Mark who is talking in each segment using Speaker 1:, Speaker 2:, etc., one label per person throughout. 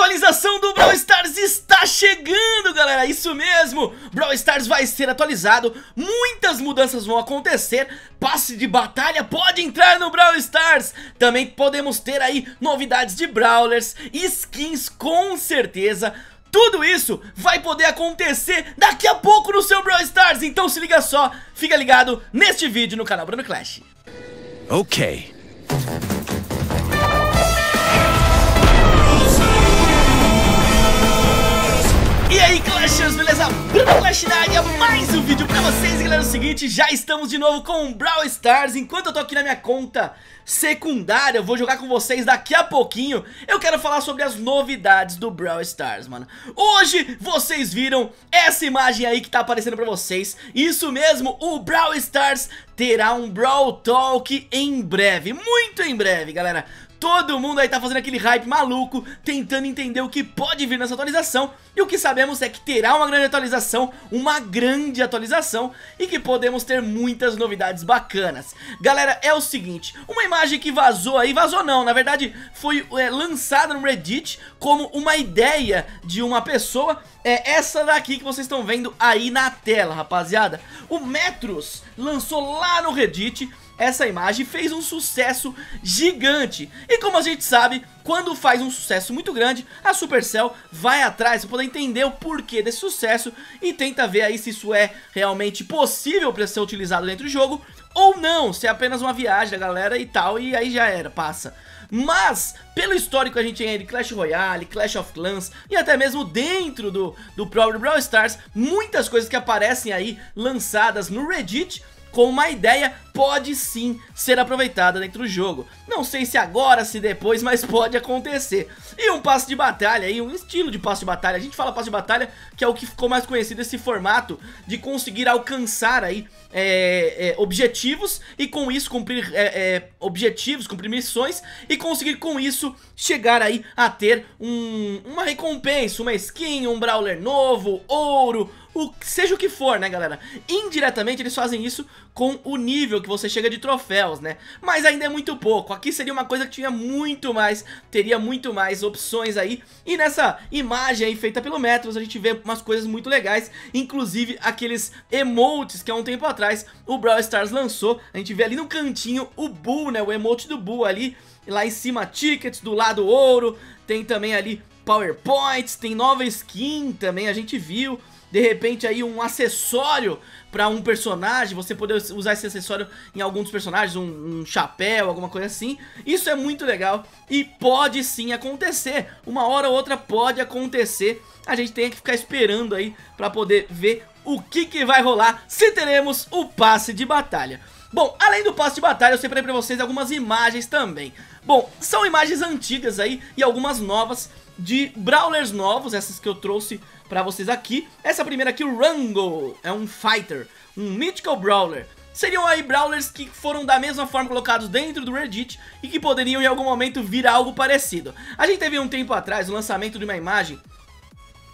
Speaker 1: atualização do Brawl Stars está chegando, galera, isso mesmo, Brawl Stars vai ser atualizado, muitas mudanças vão acontecer, passe de batalha pode entrar no Brawl Stars, também podemos ter aí novidades de Brawlers, skins com certeza, tudo isso vai poder acontecer daqui a pouco no seu Brawl Stars, então se liga só, fica ligado neste vídeo no canal Bruno Clash. Ok. E aí, Clashers, beleza? Bruno Clash na área, mais um vídeo pra vocês, galera, é o seguinte, já estamos de novo com Brawl Stars, enquanto eu tô aqui na minha conta secundária, eu vou jogar com vocês daqui a pouquinho, eu quero falar sobre as novidades do Brawl Stars, mano. Hoje, vocês viram essa imagem aí que tá aparecendo pra vocês, isso mesmo, o Brawl Stars terá um Brawl Talk em breve, muito em breve, galera. Todo mundo aí tá fazendo aquele hype maluco, tentando entender o que pode vir nessa atualização. E o que sabemos é que terá uma grande atualização, uma grande atualização, e que podemos ter muitas novidades bacanas. Galera, é o seguinte, uma imagem que vazou aí, vazou não, na verdade foi é, lançada no Reddit como uma ideia de uma pessoa, é essa daqui que vocês estão vendo aí na tela, rapaziada. O Metros lançou lá no Reddit essa imagem fez um sucesso gigante. E como a gente sabe, quando faz um sucesso muito grande, a Supercell vai atrás para poder entender o porquê desse sucesso e tenta ver aí se isso é realmente possível para ser utilizado dentro do jogo ou não, se é apenas uma viagem da galera e tal, e aí já era, passa. Mas, pelo histórico que a gente tem aí de Clash Royale, Clash of Clans e até mesmo dentro do, do próprio Brawl Stars, muitas coisas que aparecem aí lançadas no Reddit com uma ideia pode sim ser aproveitada dentro do jogo. Não sei se agora, se depois, mas pode acontecer. E um passo de batalha e um estilo de passo de batalha. A gente fala passo de batalha, que é o que ficou mais conhecido esse formato de conseguir alcançar aí é, é, objetivos e com isso cumprir é, é objetivos, cumprir missões e conseguir com isso chegar aí a ter um, uma recompensa, uma skin, um brawler novo, ouro, o, seja o que for, né galera? Indiretamente eles fazem isso com o nível que que você chega de troféus, né? Mas ainda é muito pouco, aqui seria uma coisa que tinha muito mais, teria muito mais opções aí. E nessa imagem aí feita pelo Metros, a gente vê umas coisas muito legais, inclusive aqueles emotes que há um tempo atrás o Brawl Stars lançou. A gente vê ali no cantinho o Bull, né, o emote do Bull ali, lá em cima tickets, do lado ouro, tem também ali powerpoints, tem nova skin também, a gente viu de repente aí um acessório para um personagem, você poder usar esse acessório em algum dos personagens, um, um, chapéu, alguma coisa assim. Isso é muito legal e pode sim acontecer. Uma hora ou outra pode acontecer. A gente tem que ficar esperando aí para poder ver o que, que vai rolar se teremos o passe de batalha. Bom, além do passe de batalha, eu separei para vocês algumas imagens também. Bom, são imagens antigas aí e algumas novas de brawlers novos, essas que eu trouxe pra vocês aqui. Essa primeira aqui, o Rango, é um fighter, um mythical brawler. Seriam aí brawlers que foram da mesma forma colocados dentro do Reddit e que poderiam em algum momento virar algo parecido. A gente teve um tempo atrás o lançamento de uma imagem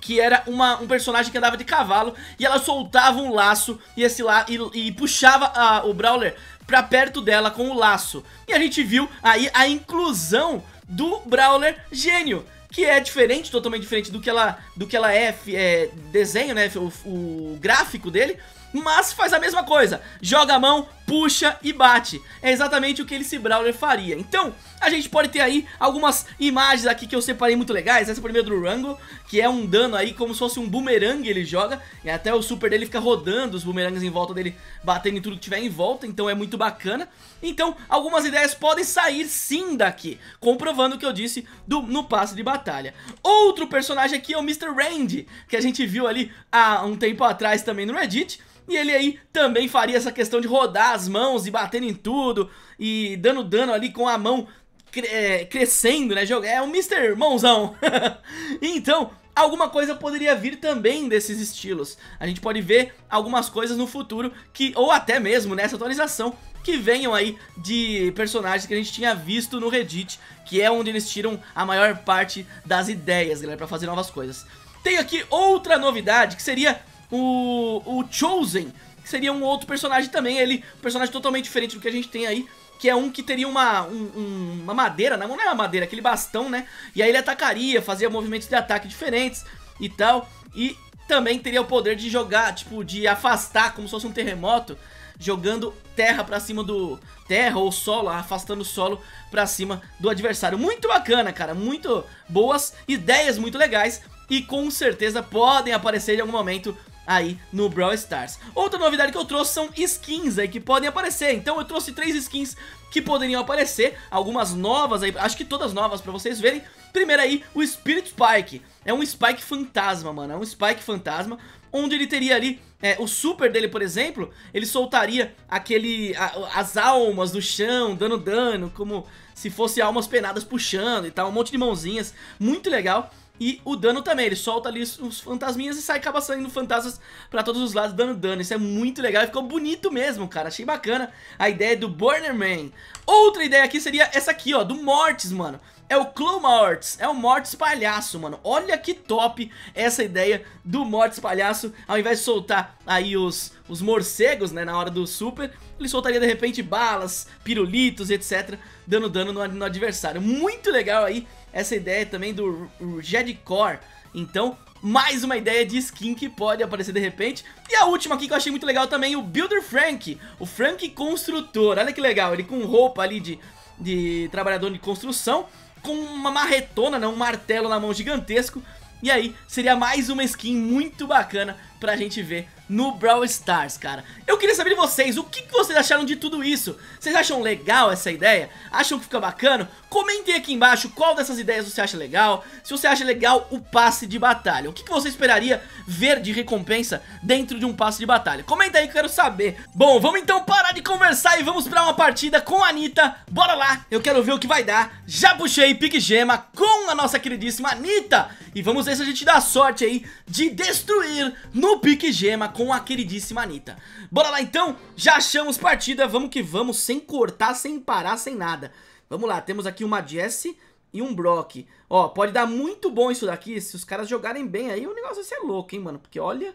Speaker 1: que era uma, um personagem que andava de cavalo e ela soltava um laço e esse la e, e puxava a, o brawler pra perto dela com o laço. E a gente viu aí a inclusão do Brawler Gênio, que é diferente, totalmente diferente do que ela, do que ela é, é desenho, né? O, o gráfico dele, mas faz a mesma coisa. Joga a mão, puxa e bate. É exatamente o que esse Brawler faria. Então, a gente pode ter aí algumas imagens aqui que eu separei muito legais. Essa é primeira do Rango, que é um dano aí como se fosse um bumerangue ele joga. E até o super dele fica rodando os bumerangues em volta dele, batendo em tudo que tiver em volta. Então é muito bacana. Então, algumas ideias podem sair sim daqui, comprovando o que eu disse do, no passo de batalha. Outro personagem aqui é o Mr. Randy, que a gente viu ali há um tempo atrás também no Reddit. E ele aí também faria essa questão de rodar as mãos e batendo em tudo e dando dano ali com a mão cre é, crescendo, né? É o Mr. Mãozão. então, alguma coisa poderia vir também desses estilos. A gente pode ver algumas coisas no futuro que, ou até mesmo nessa atualização, que venham aí de personagens que a gente tinha visto no Reddit, que é onde eles tiram a maior parte das ideias, galera, pra fazer novas coisas. Tem aqui outra novidade, que seria o, o Chosen, que seria um outro personagem também, ele, um personagem totalmente diferente do que a gente tem aí, que é um que teria uma, um, uma madeira, né? não é uma madeira, é aquele bastão, né? E aí ele atacaria, fazia movimentos de ataque diferentes e tal, e também teria o poder de jogar, tipo, de afastar, como se fosse um terremoto, jogando terra pra cima do... terra ou solo, afastando o solo pra cima do adversário. Muito bacana, cara, muito boas ideias, muito legais, e com certeza podem aparecer em algum momento aí no Brawl Stars. Outra novidade que eu trouxe são skins aí que podem aparecer, então eu trouxe três skins que poderiam aparecer, algumas novas aí, acho que todas novas para vocês verem. Primeiro aí, o Spirit Spike, é um Spike fantasma, mano, é um Spike fantasma, onde ele teria ali é, o super dele, por exemplo, ele soltaria aquele a, as almas do chão, dando dano, como se fosse almas penadas puxando e tal, um monte de mãozinhas, muito legal. E o dano também, ele solta ali os fantasminhas e sai, acaba saindo fantasmas pra todos os lados dando dano. Isso é muito legal e ficou bonito mesmo, cara. Achei bacana a ideia do Burner Man. Outra ideia aqui seria essa aqui, ó, do Mortis, mano. É o Clow Mortis, é o Mortis Palhaço, mano. Olha que top essa ideia do Mortis Palhaço. Ao invés de soltar aí os, os morcegos, né, na hora do super, ele soltaria de repente balas, pirulitos, etc, dando dano no, no adversário. Muito legal aí essa ideia também do Jedcore. Então, mais uma ideia de skin que pode aparecer de repente. E a última aqui que eu achei muito legal também, o Builder Frank, o Frank Construtor. Olha que legal, ele com roupa ali de, de trabalhador de construção, com uma marretona, não, né, um martelo na mão gigantesco. E aí, seria mais uma skin muito bacana pra gente ver no Brawl Stars, cara. Eu queria saber de vocês, o que, que vocês acharam de tudo isso? Vocês acham legal essa ideia? Acham que fica bacana? Comentem aqui embaixo qual dessas ideias você acha legal, se você acha legal o passe de batalha. O que, que você esperaria ver de recompensa dentro de um passe de batalha? Comenta aí que eu quero saber. Bom, vamos então parar de conversar e vamos pra uma partida com a Anitta. Bora lá, eu quero ver o que vai dar. Já puxei pique gema com nossa queridíssima Anitta. E vamos ver se a gente dá sorte aí de destruir no pique gema com a queridíssima Anitta. Bora lá então, já achamos partida, vamos que vamos, sem cortar, sem parar, sem nada. Vamos lá, temos aqui uma Jessie e um Brock. Ó, pode dar muito bom isso daqui, se os caras jogarem bem aí, o negócio vai ser louco, hein, mano. Porque olha,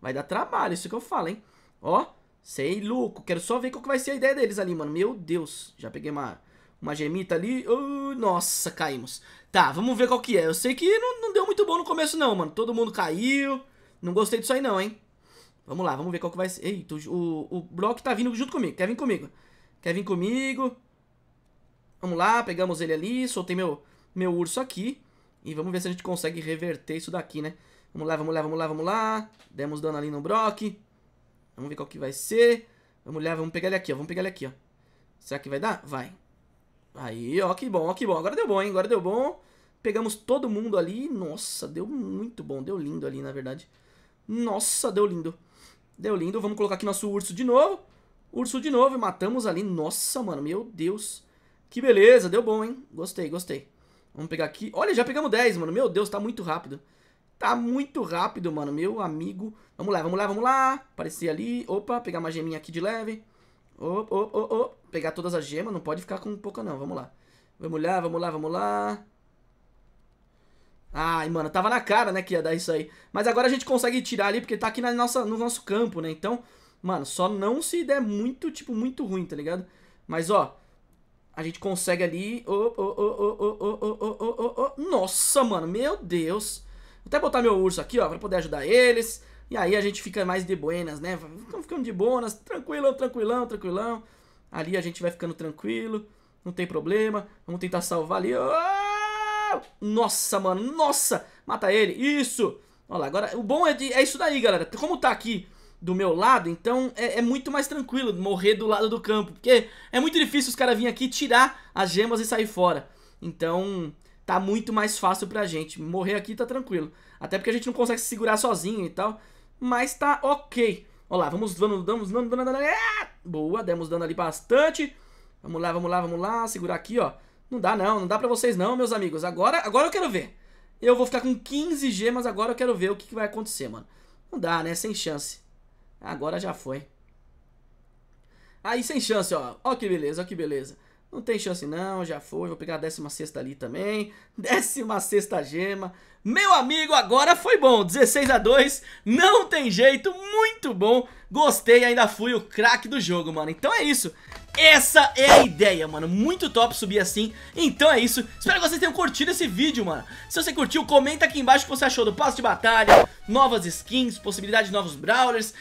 Speaker 1: vai dar trabalho, isso que eu falo, hein. Ó, sei louco, quero só ver qual que vai ser a ideia deles ali, mano. Meu Deus, já peguei uma uma gemita ali. nossa, caímos. Tá, vamos ver qual que é. Eu sei que não, não, deu muito bom no começo não, mano. Todo mundo caiu. Não gostei disso aí não, hein. Vamos lá, vamos ver qual que vai ser. Eita, o, o Brock tá vindo junto comigo. Quer vir comigo? Quer vir comigo? Vamos lá, pegamos ele ali. Soltei meu, meu urso aqui. E vamos ver se a gente consegue reverter isso daqui, né? Vamos lá, vamos lá, vamos lá, vamos lá. Demos dano ali no Brock. Vamos ver qual que vai ser. Vamos lá, vamos pegar ele aqui, ó. Vamos pegar ele aqui, ó. Será que vai dar? Vai. Aí, ó, que bom, ó, que bom. Agora deu bom, hein? Agora deu bom. Pegamos todo mundo ali. Nossa, deu muito bom. Deu lindo ali, na verdade. Nossa, deu lindo. Deu lindo. Vamos colocar aqui nosso urso de novo. Urso de novo e matamos ali. Nossa, mano, meu Deus. Que beleza, deu bom, hein? Gostei, gostei. Vamos pegar aqui. Olha, já pegamos 10, mano. Meu Deus, tá muito rápido. Tá muito rápido, mano, meu amigo. Vamos lá, vamos lá, vamos lá. Aparecer ali. Opa, pegar uma geminha aqui de leve. Oh, oh, oh, oh. Pegar todas as gemas, não pode ficar com pouca não, vamos lá. Vamos lá, vamos lá, vamos lá. Ai, mano, tava na cara, né, que ia dar isso aí. Mas agora a gente consegue tirar ali, porque tá aqui na nossa, no nosso campo, né? Então, mano, só não se der muito, tipo, muito ruim, tá ligado? Mas, ó, a gente consegue ali... Oh, oh, oh, oh, oh, oh, oh, oh, oh, oh. Nossa, mano, meu Deus. Vou até botar meu urso aqui, ó, pra poder ajudar eles. E aí a gente fica mais de buenas, né? Ficamos ficando de bonas, tranquilão, tranquilão, tranquilão. Ali a gente vai ficando tranquilo, não tem problema. Vamos tentar salvar ali. Nossa, mano, nossa! Mata ele, isso! Olha lá, agora o bom é, de, é isso daí, galera. Como tá aqui do meu lado, então é, é, muito mais tranquilo morrer do lado do campo. Porque é muito difícil os caras virem aqui tirar as gemas e sair fora. Então tá muito mais fácil pra gente. Morrer aqui tá tranquilo. Até porque a gente não consegue se segurar sozinho e tal mas tá ok. Olha lá, vamos, vamos, vamos, vamos, dando vamos ah! boa, demos dano ali bastante. Vamos lá, vamos lá, vamos lá, segurar aqui, ó. Não dá não, não dá pra vocês não, meus amigos. Agora, agora eu quero ver. Eu vou ficar com 15 gemas, agora eu quero ver o que, que vai acontecer, mano. Não dá, né? Sem chance. Agora já foi. Aí, sem chance, ó. Ó que beleza, ó que beleza. Não tem chance não, já foi. Vou pegar a 16 ali também. 16 gema. Meu amigo, agora foi bom. 16 a 2 não tem jeito. Muito bom. Gostei, ainda fui o craque do jogo, mano. Então é isso. Essa é a ideia, mano, muito top subir assim Então é isso, espero que vocês tenham curtido esse vídeo, mano Se você curtiu, comenta aqui embaixo o que você achou do passo de batalha Novas skins, possibilidade de novos brawlers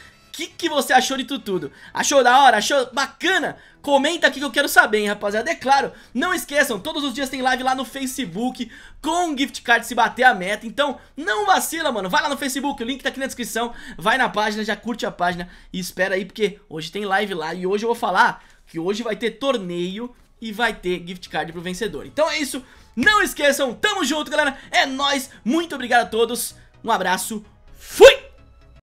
Speaker 1: que, que você achou de tudo? Achou da hora? Achou bacana? Comenta aqui que eu quero saber, hein, rapaziada. É claro, não esqueçam, todos os dias tem live lá no Facebook com gift card se bater a meta. Então, não vacila, mano. Vai lá no Facebook, o link tá aqui na descrição. Vai na página, já curte a página e espera aí, porque hoje tem live lá. E hoje eu vou falar que hoje vai ter torneio e vai ter gift card pro vencedor. Então é isso. Não esqueçam, tamo junto, galera. É nóis. Muito obrigado a todos. Um abraço. Fui!